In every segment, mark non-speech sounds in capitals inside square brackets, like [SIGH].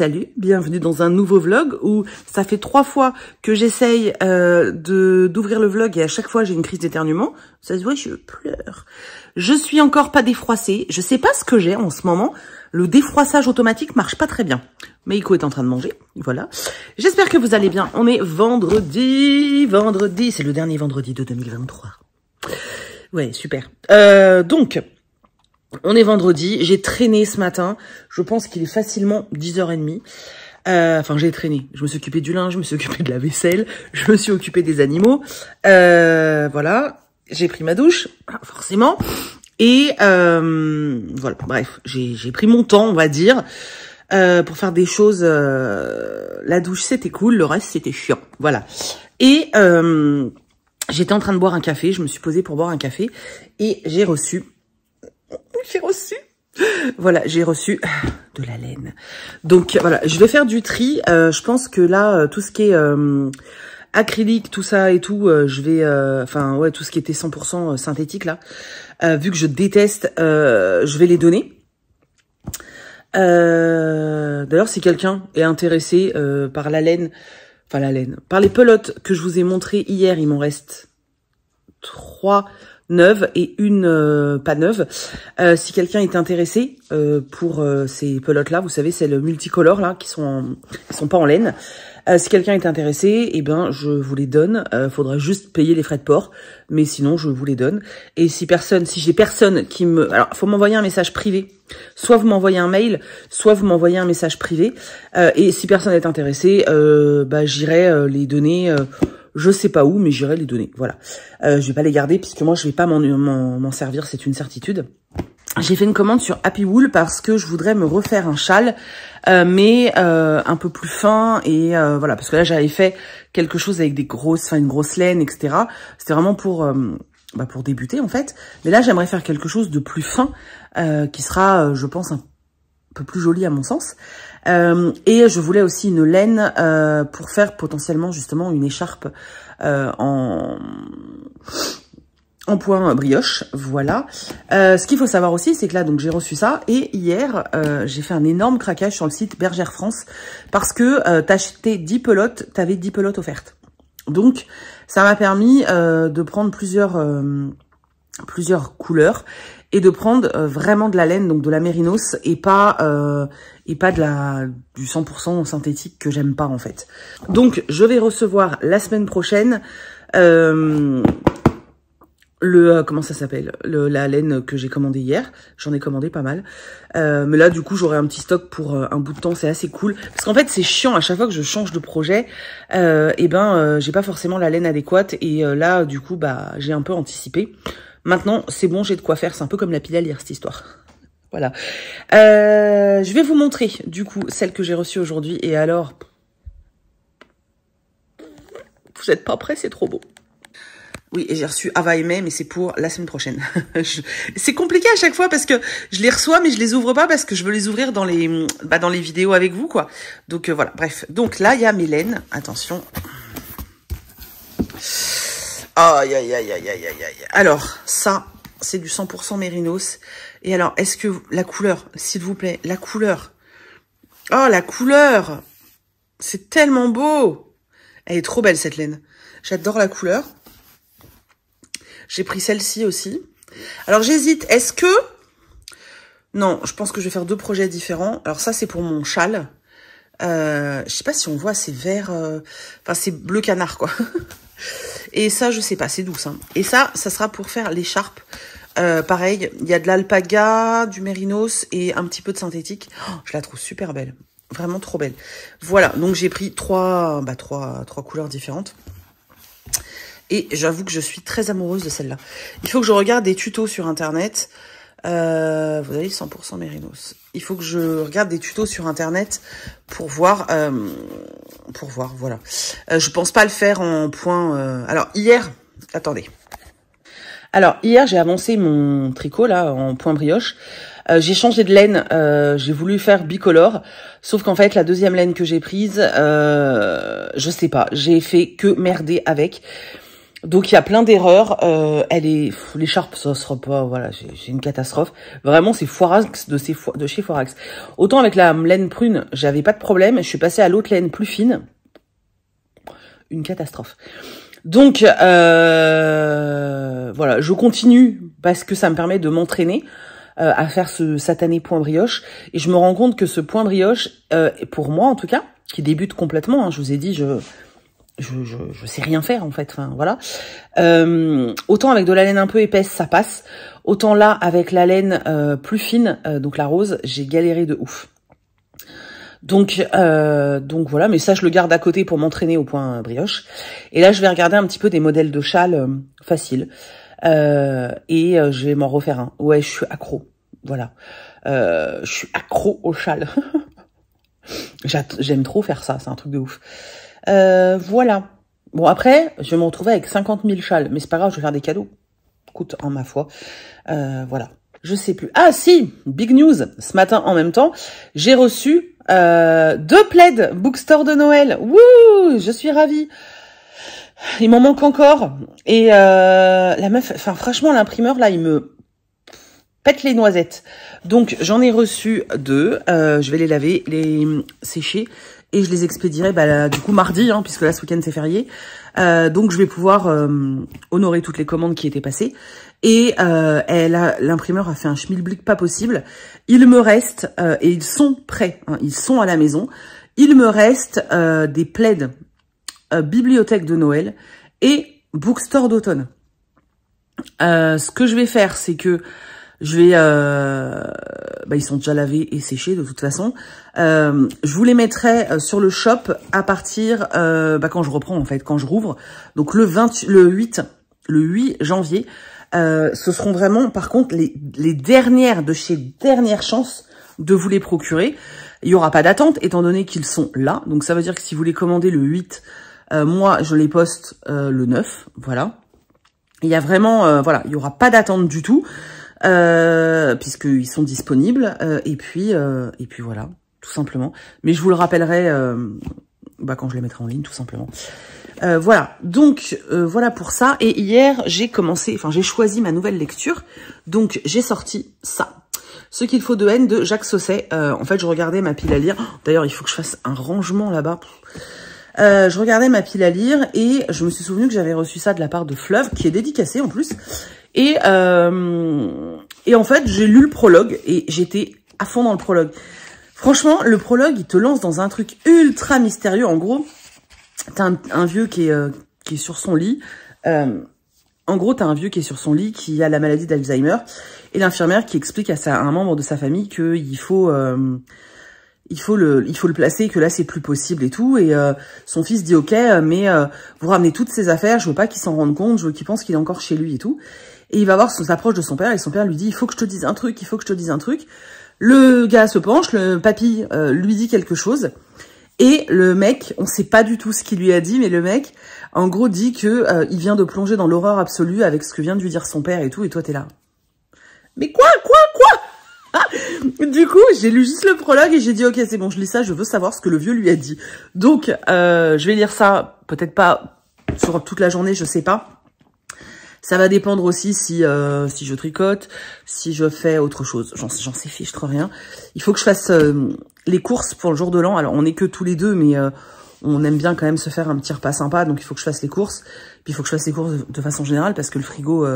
Salut, bienvenue dans un nouveau vlog où ça fait trois fois que j'essaye euh, d'ouvrir le vlog et à chaque fois j'ai une crise d'éternuement. Ça se voit, je pleure. Je suis encore pas défroissée. Je sais pas ce que j'ai en ce moment. Le défroissage automatique marche pas très bien. Mais Ico est en train de manger, voilà. J'espère que vous allez bien. On est vendredi, vendredi, c'est le dernier vendredi de 2023. Ouais, super. Euh, donc, on est vendredi, j'ai traîné ce matin, je pense qu'il est facilement 10h30. Euh, enfin, j'ai traîné. Je me suis occupée du linge, je me suis occupée de la vaisselle, je me suis occupée des animaux. Euh, voilà, j'ai pris ma douche, forcément. Et euh, voilà, bref, j'ai pris mon temps, on va dire, euh, pour faire des choses. la douche, c'était cool, le reste, c'était chiant. Voilà. Et j'étais en train de boire un café, je me suis posée pour boire un café, et j'ai reçu [LAUGHS] j'ai reçu voilà, j'ai reçu de la laine. Donc voilà, je vais faire du tri. Euh, je pense que là, euh, tout ce qui est euh, acrylique, tout ça et tout, je vais... Enfin ouais, tout ce qui était 100% synthétique là, vu que je déteste, je vais les donner. D'ailleurs, si quelqu'un est intéressé par la laine, enfin la laine, par les pelotes que je vous ai montrées hier, il m'en reste trois... 3 neuve et une euh, pas neuve. Euh, si quelqu'un est intéressé euh, pour ces pelotes là, vous savez, c'est le multicolore là qui sont sont pas en laine. si quelqu'un est intéressé, eh ben je vous les donne. faudra juste payer les frais de port, mais sinon je vous les donne. Et si personne, si j'ai personne qui me, alors faut m'envoyer un message privé. Soit vous m'envoyez un mail, soit vous m'envoyez un message privé. et si personne est intéressé, bah j'irai les donner je sais pas où, mais j'irai les donner. Voilà. Euh, je vais pas les garder puisque moi je vais pas m'en servir, c'est une certitude. J'ai fait une commande sur Happy Wool parce que je voudrais me refaire un châle, euh, mais euh, un peu plus fin et euh, voilà parce que là j'avais fait quelque chose avec des grosses, enfin une grosse laine, etc. C'était vraiment pour bah, pour débuter en fait. Mais là j'aimerais faire quelque chose de plus fin qui sera, je pense, un peu plus joli à mon sens. Euh, et je voulais aussi une laine euh, pour faire potentiellement justement une écharpe euh, en en point brioche, voilà. ce qu'il faut savoir aussi, c'est que là, donc j'ai reçu ça, et hier, j'ai fait un énorme craquage sur le site Bergère France, parce que t'achetais acheté 10 pelotes, t'avais 10 pelotes offertes. Donc, ça m'a permis de prendre plusieurs plusieurs couleurs et de prendre euh, vraiment de la laine, donc de la mérinos, et pas euh, et pas de la du 100% synthétique que j'aime pas en fait. Donc je vais recevoir la semaine prochaine euh, le comment ça s'appelle la laine que j'ai commandée hier. J'en ai commandé pas mal, mais là du coup j'aurai un petit stock pour un bout de temps. C'est assez cool parce qu'en fait c'est chiant à chaque fois que je change de projet. et eh ben j'ai pas forcément la laine adéquate et là du coup bah j'ai un peu anticipé. Maintenant, c'est bon, j'ai de quoi faire. C'est un peu comme la pile à lire, cette histoire. Voilà. Euh, je vais vous montrer, du coup, celle que j'ai reçue aujourd'hui. Et alors, vous n'êtes pas prêts, c'est trop beau. Oui, et j'ai reçu Ava et May, mais c'est pour la semaine prochaine. [LAUGHS] c'est compliqué à chaque fois parce que je les reçois, mais je les ouvre pas parce que je veux les ouvrir dans les, bah, dans les vidéos avec vous, quoi. Donc euh, voilà, bref. Donc là, il y a Mélène. Attention. Aïe, aïe, aïe, aïe, aïe, aïe, aïe. Alors, ça, c'est du 100% mérinos. Et alors, est-ce que la couleur, s'il vous plaît, la couleur. Oh, la couleur C'est tellement beau Elle est trop belle, cette laine. J'adore la couleur. J'ai pris celle-ci aussi. Alors, j'hésite. Est-ce que... Non, je pense que je vais faire deux projets différents. Alors, ça, c'est pour mon châle. Euh, je sais pas si on voit, c'est vert... Euh, enfin, c'est bleu canard, quoi. [LAUGHS] Et ça, je sais pas, c'est douce. Hein. Et ça, ça sera pour faire l'écharpe. Euh, pareil, il y a de l'alpaga, du mérinos et un petit peu de synthétique. Oh, je la trouve super belle. Vraiment trop belle. Voilà, donc j'ai pris trois, bah, trois, trois couleurs différentes. Et j'avoue que je suis très amoureuse de celle-là. Il faut que je regarde des tutos sur Internet euh, vous avez 100% mérinos. Il faut que je regarde des tutos sur internet pour voir, euh, pour voir, voilà. Euh, je pense pas le faire en point. Euh, alors hier, attendez. Alors hier, j'ai avancé mon tricot là en point brioche. Euh, j'ai changé de laine, j'ai voulu faire bicolore, sauf qu'en fait la deuxième laine que j'ai prise, euh, je sais pas, j'ai fait que merder avec donc il y a plein d'erreurs. Euh, elle est l'écharpe, ça sera pas. Voilà, j'ai une catastrophe. Vraiment, c'est Forax de, chez Forax. Autant avec la laine prune, j'avais pas de problème. Je suis passée à l'autre laine plus fine. Une catastrophe. Donc euh, voilà, je continue parce que ça me permet de m'entraîner euh, à faire ce satané point brioche. Et je me rends compte que ce point brioche, euh, pour moi en tout cas, qui débute complètement. Hein, je vous ai dit, je je, je, sais rien faire en fait. Enfin voilà. Euh, autant avec de la laine un peu épaisse ça passe, autant là avec la laine euh, plus fine, euh, donc la rose, j'ai galéré de ouf. Donc donc voilà, mais ça je le garde à côté pour m'entraîner au point brioche. Et là je vais regarder un petit peu des modèles de châle faciles et je vais m'en refaire un. Ouais, je suis accro. Voilà, je suis accro au châle. [LAUGHS] J'aime trop faire ça, c'est un truc de ouf. Euh, voilà. Bon, après, je vais me retrouver avec 50 000 châles. Mais c'est pas grave, je vais faire des cadeaux. Coûte en ma foi. Euh, voilà. Je sais plus. Ah si, big news. Ce matin, en même temps, j'ai reçu euh, deux plaids bookstore de Noël. Wouh Je suis ravie. Il m'en manque encore. Et la meuf... Enfin, franchement, l'imprimeur, là, il me pète les noisettes. Donc, j'en ai reçu deux. je vais les laver, les sécher et je les expédierai bah, du coup mardi, hein, puisque là ce week-end c'est férié. Euh, donc je vais pouvoir euh, honorer toutes les commandes qui étaient passées. Et euh, l'imprimeur a fait un schmilblick pas possible. Il me reste, et ils sont prêts, hein, ils sont à la maison, il me reste des plaids bibliothèque de Noël et bookstore d'automne. ce que je vais faire, c'est que je vais, euh, bah ils sont déjà lavés et séchés de toute façon. Euh, je vous les mettrai euh, sur le shop à partir, bah quand je reprends en fait, quand je rouvre. Donc le le 8, le 8 janvier. ce seront vraiment, par contre, les, dernières de chez Dernière Chance de vous les procurer. Il y aura pas d'attente étant donné qu'ils sont là. Donc ça veut dire que si vous les commandez le 8, moi je les poste le 9, voilà. Il y a vraiment, voilà, il y aura pas d'attente du tout. Euh, puisqu'ils sont disponibles. Euh, et puis euh, et puis voilà, tout simplement. Mais je vous le rappellerai bah, quand je les mettrai en ligne, tout simplement. voilà, donc voilà pour ça. Et hier, j'ai commencé, enfin j'ai choisi ma nouvelle lecture. Donc j'ai sorti ça. Ce qu'il faut de haine de Jacques Sausset. en fait, je regardais ma pile à lire. D'ailleurs, il faut que je fasse un rangement là-bas. je regardais ma pile à lire et je me suis souvenu que j'avais reçu ça de la part de Fleuve, qui est dédicacé en plus. Et, euh, et en fait, j'ai lu le prologue et j'étais à fond dans le prologue. Franchement, le prologue, il te lance dans un truc ultra mystérieux. En gros, t'as un, un, vieux qui est, euh, qui est sur son lit. Euh, en gros, t'as un vieux qui est sur son lit, qui a la maladie d'Alzheimer, et l'infirmière qui explique à, un membre de sa famille qu'il faut, euh, il faut le, il faut le placer, que là c'est plus possible et tout. Et euh, son fils dit ok, mais vous ramenez toutes ses affaires, je veux pas qu'il s'en rende compte, je veux qu'il pense qu'il est encore chez lui et tout. Et il va voir son approche de son père, et son père lui dit, il faut que je te dise un truc, il faut que je te dise un truc. Le gars se penche, le papy euh, lui dit quelque chose, et le mec, on sait pas du tout ce qu'il lui a dit, mais le mec, en gros, dit que euh, il vient de plonger dans l'horreur absolue avec ce que vient de lui dire son père et tout, et toi, t'es là. Mais quoi, quoi, quoi [LAUGHS] du coup, j'ai lu juste le prologue et j'ai dit, ok, c'est bon, je lis ça, je veux savoir ce que le vieux lui a dit. Donc, euh, je vais lire ça, peut-être pas sur toute la journée, je sais pas. Ça va dépendre aussi si, euh, si je tricote, si je fais autre chose. J'en sais fiche trop rien. Il faut que je fasse euh, les courses pour le jour de l'an. Alors, on n'est que tous les deux, mais euh, on aime bien quand même se faire un petit repas sympa. Donc, il faut que je fasse les courses. Puis, il faut que je fasse les courses de, façon générale parce que le frigo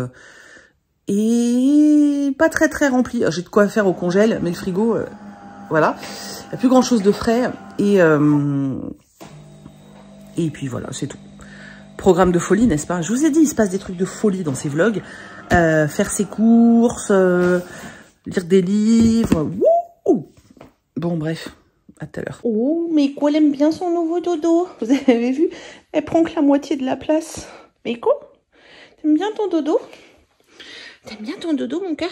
est pas très, très rempli. J'ai de quoi faire au congèle, mais le frigo, voilà. Il n'y a plus grand-chose de frais. Et... et puis voilà, c'est tout programme de folie, n'est-ce pas Je vous ai dit, il se passe des trucs de folie dans ces vlogs. Euh, faire ses courses, euh, lire des livres. bon, bref, à tout à l'heure. Oh, mais quoi, elle aime bien son nouveau dodo. Vous avez vu Elle prend que la moitié de la place. Mais quoi T'aimes bien ton dodo T'aimes bien ton dodo, mon cœur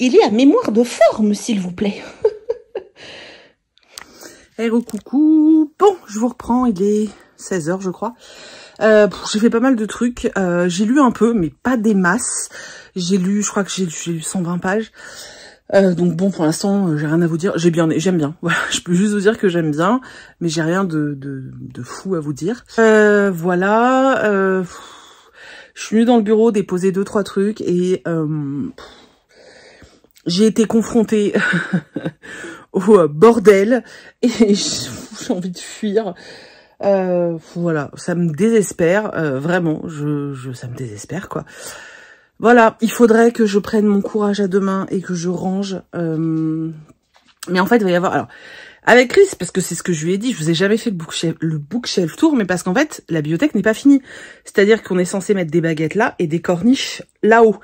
Il est à mémoire de forme, s'il vous plaît. Hello, [LAUGHS] coucou. Bon, je vous reprends, il est 16h je crois. Euh, j'ai fait pas mal de trucs. Euh, j'ai lu un peu, mais pas des masses. J'ai lu, je crois que j'ai lu 120 pages. Euh, donc bon, pour l'instant, j'ai rien à vous dire. J'ai bien, j'aime bien. [LAUGHS] je peux juste vous dire que j'aime bien, mais j'ai rien de, de, fou à vous dire. voilà. je suis venue dans le bureau déposer deux trois trucs et j'ai été confrontée [LAUGHS] au bordel et [LAUGHS] j'ai envie de fuir. Euh, voilà, ça me désespère, euh, vraiment, je, ça me désespère, quoi. Voilà, il faudrait que je prenne mon courage à deux mains et que je range. Euh, mais en fait, il va y avoir... Alors, avec Chris, parce que c'est ce que je lui ai dit, je vous ai jamais fait le bookshelf, le bookshelf tour, mais parce qu'en fait, la bibliothèque n'est pas finie. C'est-à-dire qu'on est censé mettre des baguettes là et des corniches là-haut.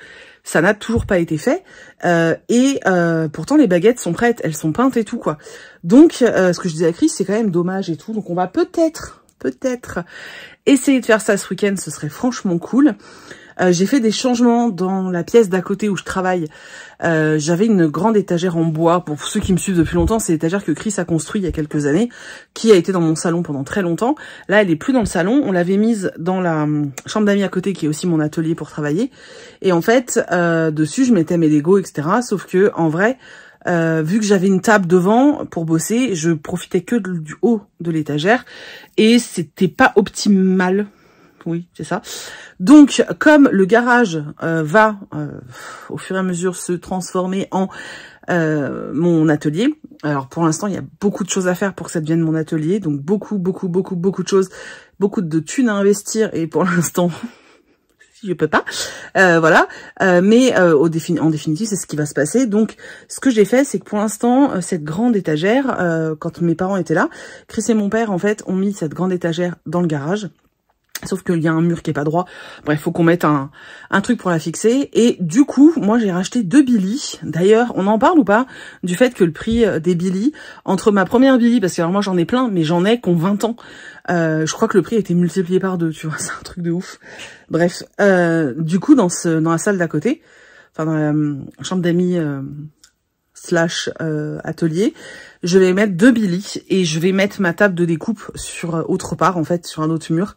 Ça n'a toujours pas été fait. Euh, et euh, pourtant, les baguettes sont prêtes, elles sont peintes et tout, quoi. Donc, euh, ce que je disais à Chris, c'est quand même dommage et tout. Donc, on va peut-être, peut-être, essayer de faire ça ce week-end. Ce serait franchement cool. Euh, j'ai fait des changements dans la pièce d'à côté où je travaille. Euh, j'avais une grande étagère en bois. Pour ceux qui me suivent depuis longtemps, c'est l'étagère que Chris a construite il y a quelques années, qui a été dans mon salon pendant très longtemps. Là, elle est plus dans le salon. On l'avait mise dans la hum, chambre d'amis à côté, qui est aussi mon atelier pour travailler. Et en fait, euh, dessus, je mettais mes Legos, etc. Sauf que, en vrai, vu que j'avais une table devant pour bosser, je profitais que du haut de l'étagère et c'était pas optimal oui, c'est ça. Donc, comme le garage euh, va, euh, au fur et à mesure, se transformer en euh, mon atelier, alors pour l'instant, il y a beaucoup de choses à faire pour que ça devienne mon atelier, donc beaucoup, beaucoup, beaucoup, beaucoup de choses, beaucoup de thunes à investir, et pour [LAUGHS] l'instant... je peux pas, voilà, mais au en définitive, c'est ce qui va se passer. Donc, ce que j'ai fait, c'est que pour l'instant, cette grande étagère, quand mes parents étaient là, Chris et mon père, en fait, ont mis cette grande étagère dans le garage Sauf qu'il y a un mur qui est pas droit. Bref, faut qu'on mette un, un truc pour la fixer. Et du coup, moi, j'ai racheté deux Billy. D'ailleurs, on en parle ou pas du fait que le prix euh, des Billy, entre ma première Billy, parce que moi, j'en ai plein, mais j'en ai qu'en 20 ans. Euh, je crois que le prix a été multiplié par deux, tu vois. [LAUGHS] C'est un truc de ouf. Bref, euh, du coup, dans, ce, dans la salle d'à côté, enfin, dans la chambre d'amis slash atelier, je vais mettre deux Billy et je vais mettre ma table de découpe sur euh, autre part, en fait, sur un autre mur.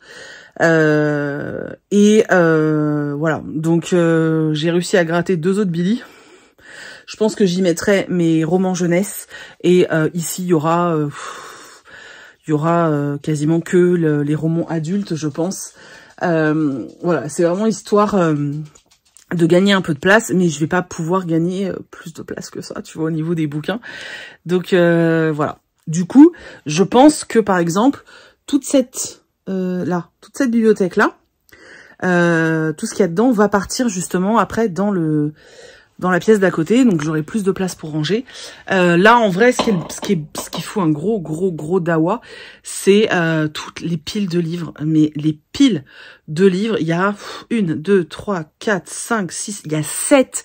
Euh, et euh, voilà, donc j'ai réussi à gratter deux autres Billy. Je pense que j'y mettrai mes romans jeunesse. Et ici, il y aura... il y aura quasiment que les romans adultes, je pense. voilà, c'est vraiment histoire de gagner un peu de place, mais je vais pas pouvoir gagner euh, plus de place que ça, tu vois, au niveau des bouquins. Donc euh, voilà. Du coup, je pense que par exemple, toute cette euh, là, toute cette bibliothèque là, tout ce qu'il y a dedans va partir justement après dans le dans la pièce d'à côté, donc j'aurai plus de place pour ranger. Euh, là, en vrai, ce qui, faut, ce, qui ce un gros, gros, gros dawa, c'est euh, toutes les piles de livres. Mais les piles de livres, il y a une, deux, trois, quatre, cinq, six, il y a sept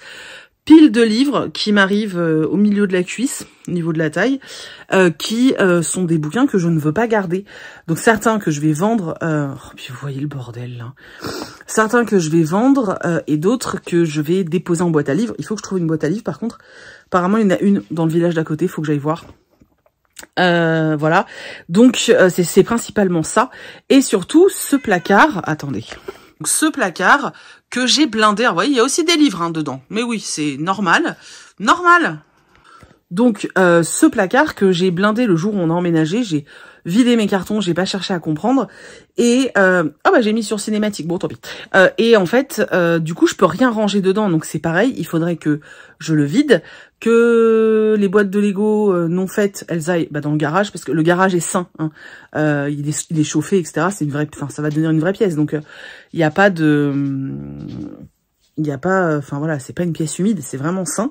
pile de livres qui m'arrivent euh, au milieu de la cuisse, au niveau de la taille, euh, qui euh, sont des bouquins que je ne veux pas garder. Donc certains que je vais vendre, oh, puis vous voyez le bordel hein. Certains que je vais vendre et d'autres que je vais déposer en boîte à livres. Il faut que je trouve une boîte à livres par contre. Apparemment il y en a une dans le village d'à côté, il faut que j'aille voir. voilà, donc c'est principalement ça. Et surtout ce placard, attendez, ce placard que j'ai blindé. Alors, vous voyez, il y a aussi des livres hein, dedans. Mais oui, c'est normal. Normal donc euh, ce placard que j'ai blindé le jour où on a emménagé, j'ai vidé mes cartons, j'ai pas cherché à comprendre et euh, ah bah j'ai mis sur cinématique, bon tant pis. Euh, et en fait, euh, du coup, je peux rien ranger dedans, donc c'est pareil, il faudrait que je le vide, que les boîtes de Lego euh, non faites, elles aillent bah, dans le garage, parce que le garage est sain, hein. euh, il, est, chauffé, etc. C'est une vraie, enfin, ça va devenir une vraie pièce. Donc, il euh, n'y a pas de, il mm, n'y a pas, enfin voilà, c'est pas une pièce humide, c'est vraiment sain.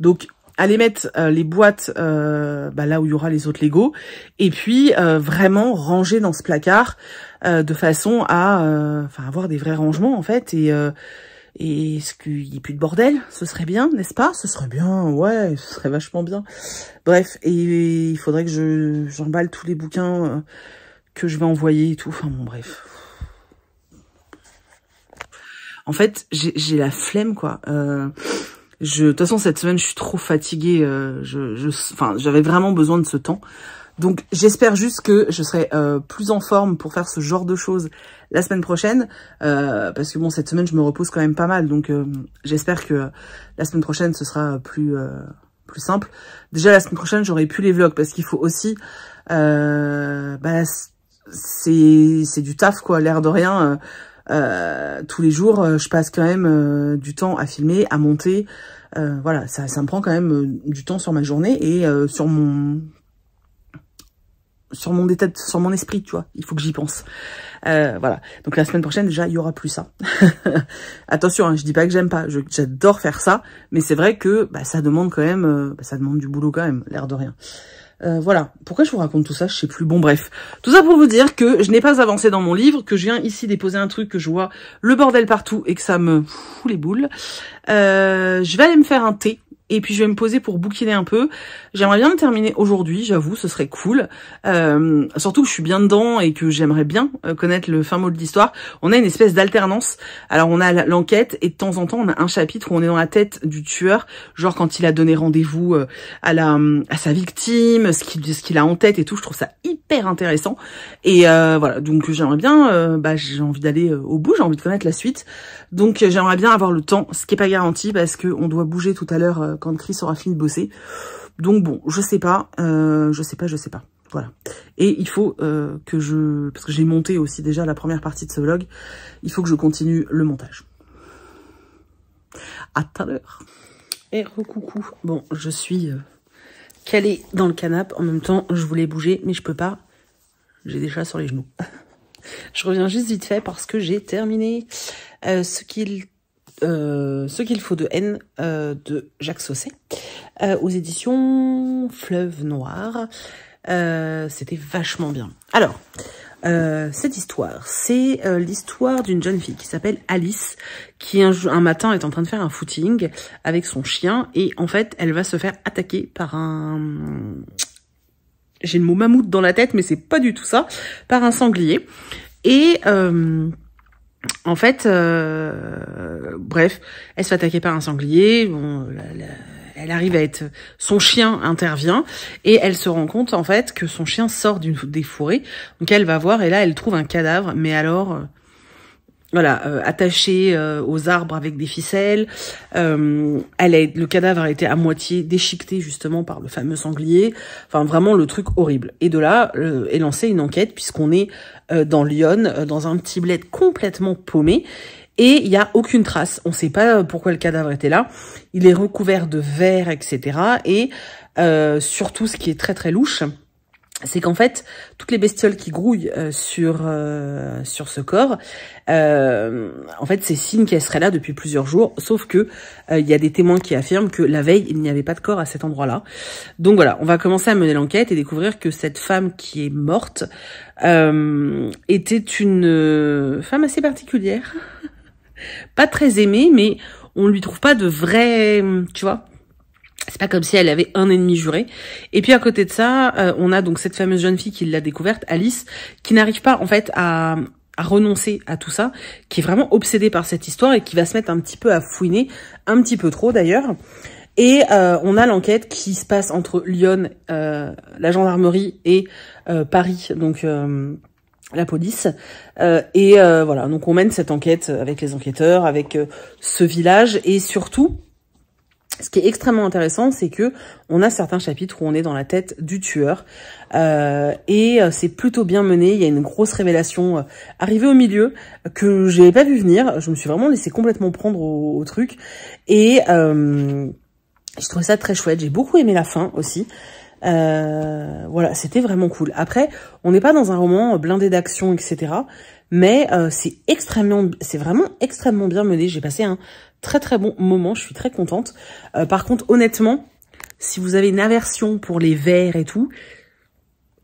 Donc, allez mettre les boîtes bah, là où il y aura les autres Lego, et puis vraiment ranger dans ce placard de façon à, avoir des vrais rangements en fait et et ce qu'il n'y a plus de bordel, ce serait bien, n'est-ce pas Ce serait bien, ouais, ce serait vachement bien. Bref, et, il faudrait que j'emballe tous les bouquins euh, que je vais envoyer et tout. Enfin bon, bref. En fait, j'ai la flemme, quoi. Euh, je, de toute façon, cette semaine, je suis trop fatiguée. Euh, je, enfin, j'avais vraiment besoin de ce temps. Donc j'espère juste que je serai euh, plus en forme pour faire ce genre de choses la semaine prochaine. Euh, parce que bon, cette semaine, je me repose quand même pas mal. Donc euh, j'espère que la semaine prochaine, ce sera plus, plus simple. Déjà, la semaine prochaine, j'aurai plus les vlogs parce qu'il faut aussi... Bah, c'est du taf, quoi, l'air de rien. tous les jours, je passe quand même du temps à filmer, à monter. voilà, ça, ça me prend quand même du temps sur ma journée et sur mon sur mon état, sur mon esprit, tu vois. Il faut que j'y pense. Euh, voilà. Donc la semaine prochaine, déjà, il y aura plus ça. [LAUGHS] Attention, hein, je dis pas que j'aime pas. J'adore faire ça, mais c'est vrai que bah, ça demande quand même, euh, bah, ça demande du boulot quand même, l'air de rien. Euh, voilà. Pourquoi je vous raconte tout ça Je sais plus. Bon, bref. Tout ça pour vous dire que je n'ai pas avancé dans mon livre, que je viens ici déposer un truc, que je vois le bordel partout et que ça me fout les boules. je vais aller me faire un thé et puis je vais me poser pour bouquiner un peu. J'aimerais bien le terminer aujourd'hui, j'avoue, ce serait cool. Euh, surtout que je suis bien dedans et que j'aimerais bien euh, connaître le fin mot de l'histoire. On a une espèce d'alternance. Alors on a l'enquête et de temps en temps on a un chapitre où on est dans la tête du tueur, genre quand il a donné rendez-vous euh, à la euh, à sa victime, ce qu'il a en tête et tout. Je trouve ça hyper intéressant. Et voilà, donc j'aimerais bien, bah j'ai envie d'aller au bout, j'ai envie de connaître la suite. Donc j'aimerais bien avoir le temps, ce qui est pas garanti parce que on doit bouger tout à l'heure quand Chris aura fini de bosser. Donc bon, je sais pas, euh, je sais pas, je sais pas. Voilà. Et il faut euh, que je... Parce que j'ai monté aussi déjà la première partie de ce vlog. Il faut que je continue le montage. À tout à l'heure. Et recoucou. Bon, je suis euh, calée dans le canapé. En même temps, je voulais bouger, mais je peux pas. J'ai des sur les genoux. [LAUGHS] je reviens juste vite fait parce que j'ai terminé ce qu'il euh, Ce qu'il faut de haine euh, de Jacques Sausset euh, aux éditions Fleuve Noir. C'était vachement bien. Alors, cette histoire, c'est l'histoire d'une jeune fille qui s'appelle Alice, qui un, matin est en train de faire un footing avec son chien, et en fait, elle va se faire attaquer par un... J'ai le mot mammouth dans la tête, mais c'est pas du tout ça, par un sanglier. Et en fait, euh, bref, elle se fait attaquer par un sanglier. Bon, elle arrive à être, son chien intervient et elle se rend compte en fait que son chien sort d'une des fourrés. Donc elle va voir et là elle trouve un cadavre, mais alors euh, voilà, euh, euh, aux arbres avec des ficelles. Euh, elle le cadavre a été à moitié déchiqueté justement par le fameux sanglier. Enfin, vraiment le truc horrible. Et de là est lancée une enquête puisqu'on est dans Lyon, dans un petit bled complètement paumé. Et il n'y a aucune trace. On ne sait pas pourquoi le cadavre était là. Il est recouvert de verre, etc. Et surtout, ce qui est très très louche, c'est qu'en fait, toutes les bestioles qui grouillent euh, sur euh, sur ce corps, euh, en fait, c'est signe qu'elles serait là depuis plusieurs jours. Sauf que il y a des témoins qui affirment que la veille, il n'y avait pas de corps à cet endroit-là. Donc voilà, on va commencer à mener l'enquête et découvrir que cette femme qui est morte était une femme assez particulière, [LAUGHS] pas très aimée, mais on lui trouve pas de vrai, tu vois, c'est pas comme si elle avait un ennemi juré. Et puis à côté de ça, euh, on a donc cette fameuse jeune fille qui l'a découverte, Alice, qui n'arrive pas en fait à, à renoncer à tout ça, qui est vraiment obsédée par cette histoire et qui va se mettre un petit peu à fouiner, un petit peu trop d'ailleurs. Et euh, on a l'enquête qui se passe entre Lyon, euh, la gendarmerie et Paris, donc la police. et voilà, donc on mène cette enquête avec les enquêteurs, avec ce village et surtout ce qui est extrêmement intéressant, c'est que on a certains chapitres où on est dans la tête du tueur euh, et euh, c'est plutôt bien mené. Il y a une grosse révélation euh, arrivée au milieu que j'avais pas vu venir. Je me suis vraiment laissé complètement prendre au, truc et je trouvais ça très chouette. J'ai beaucoup aimé la fin aussi. voilà, c'était vraiment cool. Après, on n'est pas dans un roman blindé d'action, etc. Mais euh, c'est extrêmement, c'est vraiment extrêmement bien mené. J'ai passé un très très bon moment. Je suis très contente. Euh, par contre, honnêtement, si vous avez une aversion pour les verres et tout,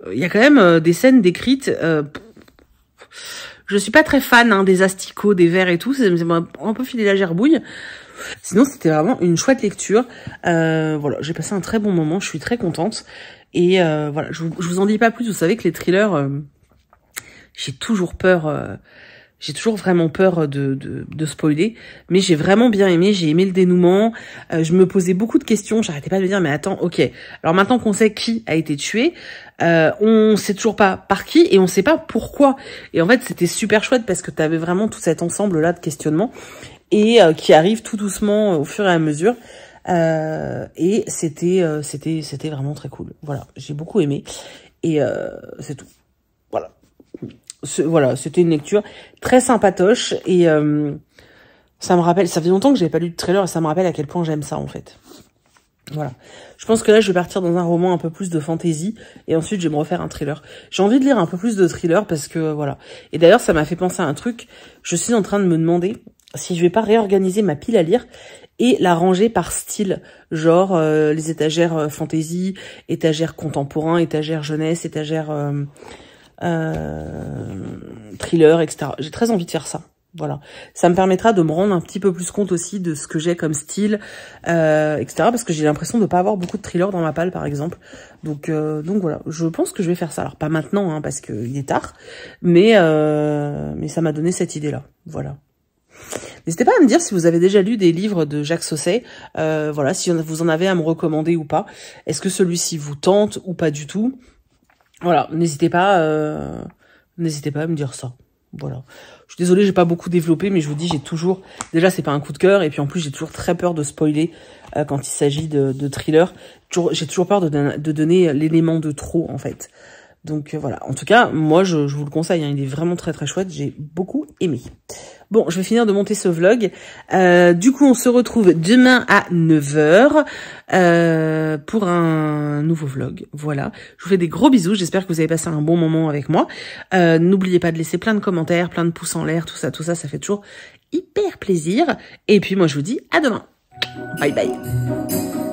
euh, il y a quand même des scènes décrites. je suis pas très fan hein, des asticots, des verres et tout. C'est un peu filé la gerbouille. Sinon, c'était vraiment une chouette lecture. voilà, j'ai passé un très bon moment, je suis très contente. Et voilà, je vous, vous en dis pas plus, vous savez que les thrillers j'ai toujours peur. Euh, j'ai toujours vraiment peur de, de, spoiler, mais j'ai vraiment bien aimé, j'ai aimé le dénouement, euh, je me posais beaucoup de questions, j'arrêtais pas de me dire, mais attends, ok, alors maintenant qu'on sait qui a été tué, on euh, on sait toujours pas par qui et on sait pas pourquoi. Et en fait, c'était super chouette parce que tu avais vraiment tout cet ensemble-là de questionnements et qui arrive tout doucement au fur et à mesure. et c'était c'était c'était vraiment très cool. Voilà, j'ai beaucoup aimé et c'est tout. Voilà voilà, c'était une lecture très sympatoche et euh, ça me rappelle, ça fait longtemps que j'avais pas lu de trailer et ça me rappelle à quel point j'aime ça en fait. Voilà. Je pense que là, je vais partir dans un roman un peu plus de fantasy et ensuite je vais me refaire un thriller. J'ai envie de lire un peu plus de thriller parce que voilà. Et d'ailleurs, ça m'a fait penser à un truc. Je suis en train de me demander si je vais pas réorganiser ma pile à lire et la ranger par style, genre euh, les étagères euh, fantasy, étagères contemporains, étagères jeunesse, étagères euh, thriller, etc. J'ai très envie de faire ça. Voilà, ça me permettra de me rendre un petit peu plus compte aussi de ce que j'ai comme style, euh, etc. Parce que j'ai l'impression de pas avoir beaucoup de thrillers dans ma palle, par exemple. Donc, euh, donc voilà, je pense que je vais faire ça. Alors pas maintenant, hein, parce qu'il est tard, mais mais ça m'a donné cette idée-là. Voilà. N'hésitez pas à me dire si vous avez déjà lu des livres de Jacques Sausset, voilà, si vous en avez à me recommander ou pas. Est-ce que celui-ci vous tente ou pas du tout voilà, n'hésitez pas, euh, n'hésitez pas à me dire ça. Voilà. Je suis désolée, j'ai pas beaucoup développé, mais je vous dis, j'ai toujours. Déjà, c'est pas un coup de cœur, et puis en plus, j'ai toujours très peur de spoiler euh, quand il s'agit de, de thriller. J'ai toujours peur de, de donner l'élément de trop, en fait. Donc euh, voilà, en tout cas, moi je, vous le conseille, hein. il est vraiment très très chouette, j'ai beaucoup aimé. Bon, je vais finir de monter ce vlog. Euh, du coup, on se retrouve demain à 9h euh, pour un nouveau vlog. Voilà, je vous fais des gros bisous, j'espère que vous avez passé un bon moment avec moi. N'oubliez pas de laisser plein de commentaires, plein de pouces en l'air, tout ça, tout ça, ça fait toujours hyper plaisir. Et puis moi je vous dis à demain. Bye bye.